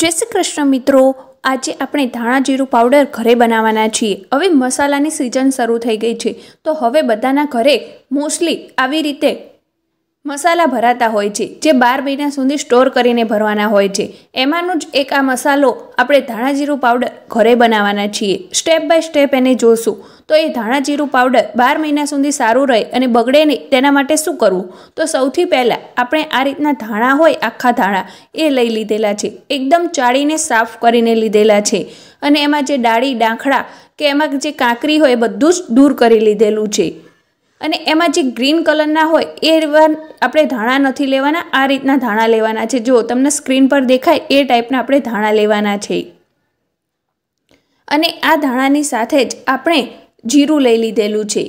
જય શ્રી કૃષ્ણ મિત્રો આજે આપણે ધાણા જીરું પાવડર ઘરે બનાવવાના છીએ હવે મસાલાની સિઝન શરૂ થઈ ગઈ છે તો હવે બધાના ઘરે મોસ્ટલી આવી રીતે મસાલા ભરાતા હોય છે જે બાર મહિના સુધી સ્ટોર કરીને ભરવાના હોય છે એમાંનું જ એક આ મસાલો આપણે ધાણા જીરું પાવડર ઘરે બનાવવાના છીએ સ્ટેપ બાય સ્ટેપ એને જોશું તો એ ધાણા જીરું પાવડર બાર મહિના સુધી સારું રહે અને બગડે નહીં તેના માટે શું કરવું તો સૌથી પહેલાં આપણે આ રીતના ધાણા હોય આખા ધાણા એ લઈ લીધેલા છે એકદમ ચાળીને સાફ કરીને લીધેલા છે અને એમાં જે ડાળી ડાંખડા કે એમાં જે કાંકરી હોય એ બધું જ દૂર કરી લીધેલું છે અને એમાં જે ગ્રીન કલરના હોય એ આપણે ધાણા નથી લેવાના આ રીતના ધાણા લેવાના છે જો તમને સ્ક્રીન પર દેખાય એ ટાઈપના આપણે ધાણા લેવાના છે અને આ ધાણાની સાથે જ આપણે જીરું લઈ લીધેલું છે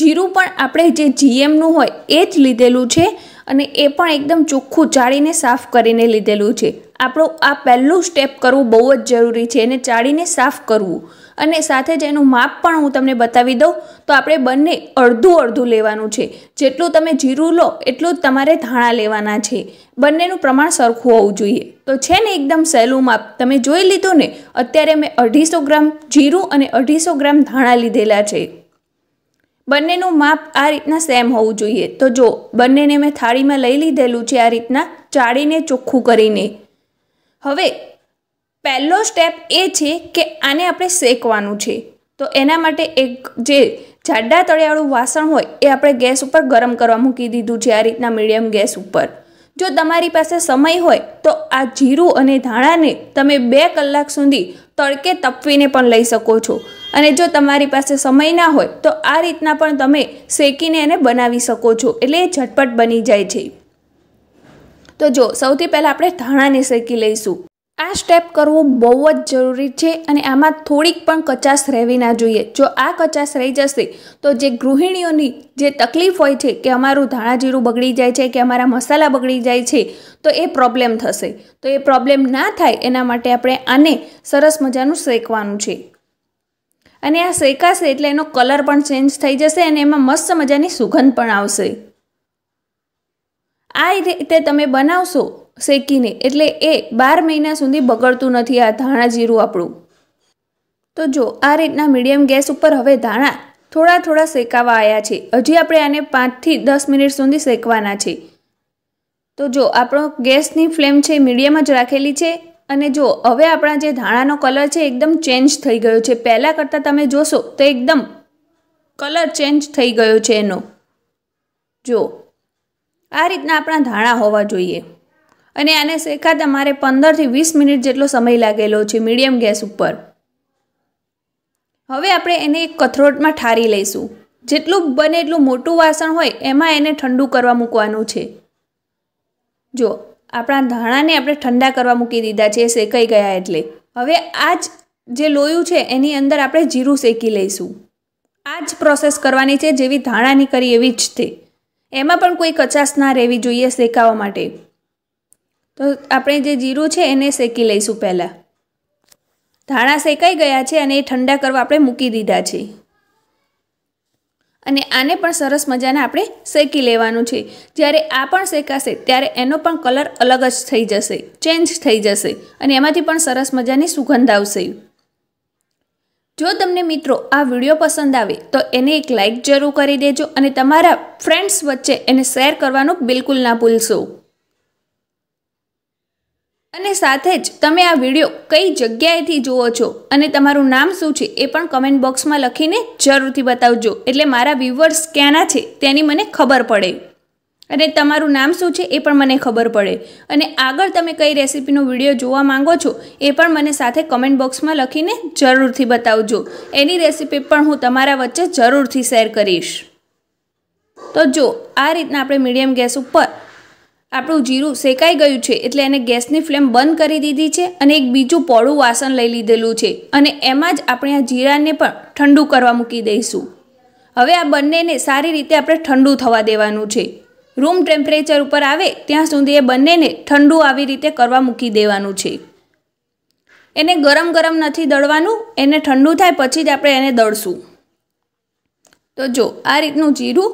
જીરું પણ આપણે જે જીએમનું હોય એ જ લીધેલું છે અને એ પણ એકદમ ચોખ્ખું ચાળીને સાફ કરીને લીધેલું છે આપણું આ પહેલું સ્ટેપ કરવું બહુ જ જરૂરી છે એને ચાળીને સાફ કરવું અને સાથે જ એનું માપ પણ હું તમને બતાવી દઉં તો આપણે બંને અડધું અડધું લેવાનું છે જેટલું તમે જીરું લો એટલું જ તમારે ધાણા લેવાના છે બંનેનું પ્રમાણ સરખું હોવું જોઈએ તો છે ને એકદમ સહેલું માપ તમે જોઈ લીધું ને અત્યારે મેં અઢીસો ગ્રામ જીરું અને અઢીસો ગ્રામ ધાણા લીધેલા છે બંનેનું માપ આ રીતના સેમ હોવું જોઈએ તો જો બંનેને મેં થાળીમાં લઈ લીધેલું છે આ રીતના ચાળીને ચોખ્ખું કરીને હવે પહેલો સ્ટેપ એ છે કે આને આપણે શેકવાનું છે તો એના માટે એક જે જાડા તળિયાવાળું વાસણ હોય એ આપણે ગેસ ઉપર ગરમ કરવા મૂકી દીધું છે આ રીતના મીડિયમ ગેસ ઉપર જો તમારી પાસે સમય હોય તો આ જીરું અને ધાણાને તમે બે કલાક સુધી તડકે તપવીને પણ લઈ શકો છો અને જો તમારી પાસે સમય ના હોય તો આ રીતના પણ તમે શેકીને એને બનાવી શકો છો એટલે એ ઝટપટ બની જાય છે તો જો સૌથી પહેલાં આપણે ધાણાને શેકી લઈશું આ સ્ટેપ કરવું બહુ જ જરૂરી છે અને આમાં થોડીક પણ કચાશ રહેવી ના જોઈએ જો આ કચાશ રહી જશે તો જે ગૃહિણીઓની જે તકલીફ હોય છે કે અમારું ધાણાજીરું બગડી જાય છે કે અમારા મસાલા બગડી જાય છે તો એ પ્રોબ્લેમ થશે તો એ પ્રોબ્લેમ ના થાય એના માટે આપણે આને સરસ મજાનું શેકવાનું છે અને આ શેકાશે એટલે એનો કલર પણ ચેન્જ થઈ જશે અને એમાં મસ્ત મજાની સુગંધ પણ આવશે આ રીતે તમે બનાવશો શેકીને એટલે એ બાર મહિના સુધી બગડતું નથી આ ધાણા જીરું આપણું તો જો આ રીતના મીડિયમ ગેસ ઉપર હવે ધાણા થોડા થોડા શેકાવા આવ્યા છે હજી આપણે આને પાંચથી દસ મિનિટ સુધી શેકવાના છે તો જો આપણો ગેસની ફ્લેમ છે મીડિયમ જ રાખેલી છે અને જો હવે આપણા જે ધાણાનો કલર છે એકદમ ચેન્જ થઈ ગયો છે પહેલાં કરતાં તમે જોશો તો એકદમ કલર ચેન્જ થઈ ગયો છે એનો જો આ રીતના આપણા ધાણા હોવા જોઈએ અને આને શેકાતા મારે પંદરથી વીસ મિનિટ જેટલો સમય લાગેલો છે મીડિયમ ગેસ ઉપર હવે આપણે એને એક કથરોટમાં ઠારી લઈશું જેટલું બને એટલું મોટું વાસણ હોય એમાં એને ઠંડુ કરવા મૂકવાનું છે જો આપણા ધાણાને આપણે ઠંડા કરવા મૂકી દીધા છે શેકાઈ ગયા એટલે હવે આ જ જે લોયું છે એની અંદર આપણે જીરું શેકી લઈશું આ જ પ્રોસેસ કરવાની છે જેવી ધાણાની કરી એવી જ તે એમાં પણ કોઈ કચાસ ના રહેવી જોઈએ શેકાવા માટે તો આપણે જે જીરું છે એને શેકી લઈશું પહેલાં ધાણા શેકાઈ ગયા છે અને એ ઠંડા કરવા આપણે મૂકી દીધા છે અને આને પણ સરસ મજાને આપણે શેકી લેવાનું છે જ્યારે આ પણ શેકાશે ત્યારે એનો પણ કલર અલગ જ થઈ જશે ચેન્જ થઈ જશે અને એમાંથી પણ સરસ મજાની સુગંધ આવશે જો તમને મિત્રો આ વિડીયો પસંદ આવે તો એને એક લાઇક જરૂર કરી દેજો અને તમારા ફ્રેન્ડ્સ વચ્ચે એને શેર કરવાનું બિલકુલ ના ભૂલશો અને સાથે જ તમે આ વિડીયો કઈ જગ્યાએથી જુઓ છો અને તમારું નામ શું છે એ પણ કમેન્ટ બોક્સમાં લખીને જરૂરથી બતાવજો એટલે મારા વ્યુવર્સ ક્યાંના છે તેની મને ખબર પડે અને તમારું નામ શું છે એ પણ મને ખબર પડે અને આગળ તમે કઈ રેસીપીનો વિડીયો જોવા માંગો છો એ પણ મને સાથે કમેન્ટ બોક્સમાં લખીને જરૂરથી બતાવજો એની રેસીપી પણ હું તમારા વચ્ચે જરૂરથી શેર કરીશ તો જો આ રીતના આપણે મીડિયમ ગેસ ઉપર આપણું જીરું શેકાઈ ગયું છે એટલે એને ગેસની ફ્લેમ બંધ કરી દીધી છે અને એક બીજું પોળું વાસણ લઈ લીધેલું છે અને એમાં જ આપણે આ જીરાને પણ ઠંડુ કરવા મૂકી દઈશું હવે આ બંનેને સારી રીતે આપણે ઠંડુ થવા દેવાનું છે રૂમ ટેમ્પરેચર ઉપર આવે ત્યાં સુધી એ બંનેને ઠંડુ આવી રીતે કરવા મૂકી દેવાનું છે એને ગરમ ગરમ નથી દળવાનું એને ઠંડુ થાય પછી જ આપણે એને દળશું તો જો આ રીતનું જીરું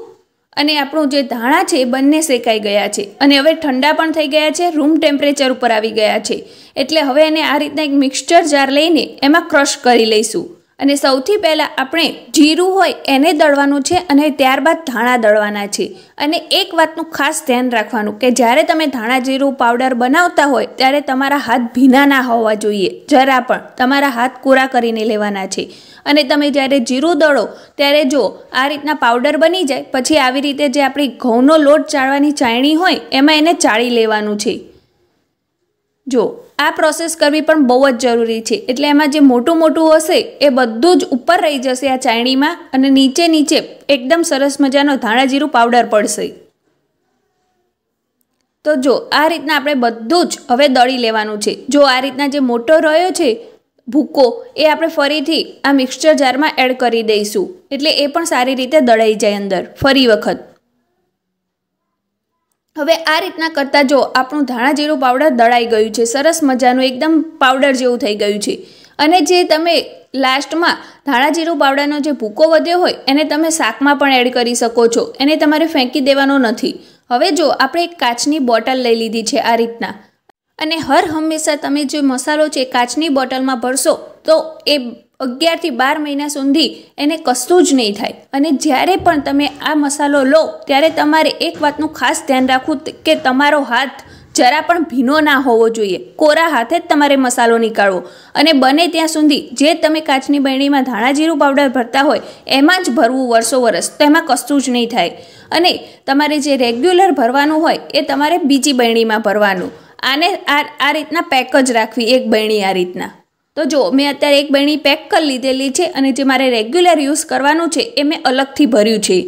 અને આપણું જે ધાણા છે એ બંને શેકાઈ ગયા છે અને હવે ઠંડા પણ થઈ ગયા છે રૂમ ટેમ્પરેચર ઉપર આવી ગયા છે એટલે હવે એને આ રીતના એક મિક્સચર જાર લઈને એમાં ક્રશ કરી લઈશું અને સૌથી પહેલાં આપણે જીરું હોય એને દળવાનું છે અને ત્યારબાદ ધાણા દળવાના છે અને એક વાતનું ખાસ ધ્યાન રાખવાનું કે જ્યારે તમે ધાણા જીરું પાવડર બનાવતા હોય ત્યારે તમારા હાથ ભીના ના હોવા જોઈએ જરા પણ તમારા હાથ કોરા કરીને લેવાના છે અને તમે જ્યારે જીરું દળો ત્યારે જો આ રીતના પાવડર બની જાય પછી આવી રીતે જે આપણી ઘઉંનો લોટ ચાળવાની ચાયણી હોય એમાં એને ચાળી લેવાનું છે જો આ પ્રોસેસ કરવી પણ બહુ જ જરૂરી છે એટલે એમાં જે મોટું મોટું હશે એ બધું જ ઉપર રહી જશે આ ચાયણીમાં અને નીચે નીચે એકદમ સરસ મજાનો ધાણા જીરું પાવડર પડશે તો જો આ રીતના આપણે બધું જ હવે દળી લેવાનું છે જો આ રીતના જે મોટો રહ્યો છે ભૂકો એ આપણે ફરીથી આ મિક્સચર જારમાં એડ કરી દઈશું એટલે એ પણ સારી રીતે દળાઈ જાય અંદર ફરી વખત હવે આ રીતના કરતાં જો આપણું ધાણા જીરું પાવડર દળાઈ ગયું છે સરસ મજાનું એકદમ પાવડર જેવું થઈ ગયું છે અને જે તમે લાસ્ટમાં ધાણા જીરું પાવડરનો જે ભૂકો વધ્યો હોય એને તમે શાકમાં પણ એડ કરી શકો છો એને તમારે ફેંકી દેવાનો નથી હવે જો આપણે એક કાચની બોટલ લઈ લીધી છે આ રીતના અને હર હંમેશા તમે જે મસાલો છે કાચની બોટલમાં ભરશો તો એ અગિયારથી બાર મહિના સુધી એને કશું જ નહીં થાય અને જ્યારે પણ તમે આ મસાલો લો ત્યારે તમારે એક વાતનું ખાસ ધ્યાન રાખવું કે તમારો હાથ જરા પણ ભીનો ના હોવો જોઈએ કોરા હાથે જ તમારે મસાલો નીકાળવો અને બને ત્યાં સુધી જે તમે કાચની બરણીમાં ધાણા જીરું પાવડર ભરતા હોય એમાં જ ભરવું વર્ષો વરસ તેમાં કશું જ નહીં થાય અને તમારે જે રેગ્યુલર ભરવાનું હોય એ તમારે બીજી બહેણીમાં ભરવાનું આને આ આ રીતના પેક જ રાખવી એક બહેણી આ રીતના તો જો મેં અત્યારે એક બેણી પેક કરી લીધેલી છે અને જે મારે રેગ્યુલર યુઝ કરવાનું છે એ મેં અલગથી ભર્યું છે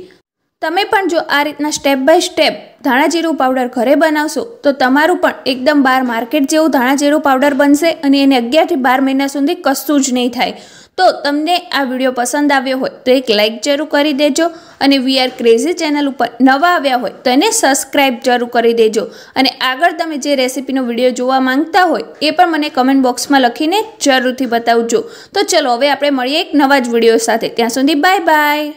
તમે પણ જો આ રીતના સ્ટેપ બાય સ્ટેપ ધાણાજીરું પાવડર ઘરે બનાવશો તો તમારું પણ એકદમ બાર માર્કેટ જેવું ધાણાજીરું પાવડર બનશે અને એને અગિયારથી બાર મહિના સુધી કશું જ નહીં થાય તો તમને આ વિડીયો પસંદ આવ્યો હોય તો એક લાઇક જરૂર કરી દેજો અને વી આર ક્રેઝી ચેનલ ઉપર નવા આવ્યા હોય તો એને સબસ્ક્રાઈબ જરૂર કરી દેજો અને આગળ તમે જે રેસિપીનો વિડીયો જોવા માંગતા હોય એ પણ મને કમેન્ટ બોક્સમાં લખીને જરૂરથી બતાવજો તો ચલો હવે આપણે મળીએ એક નવા જ વિડીયો સાથે ત્યાં સુધી બાય બાય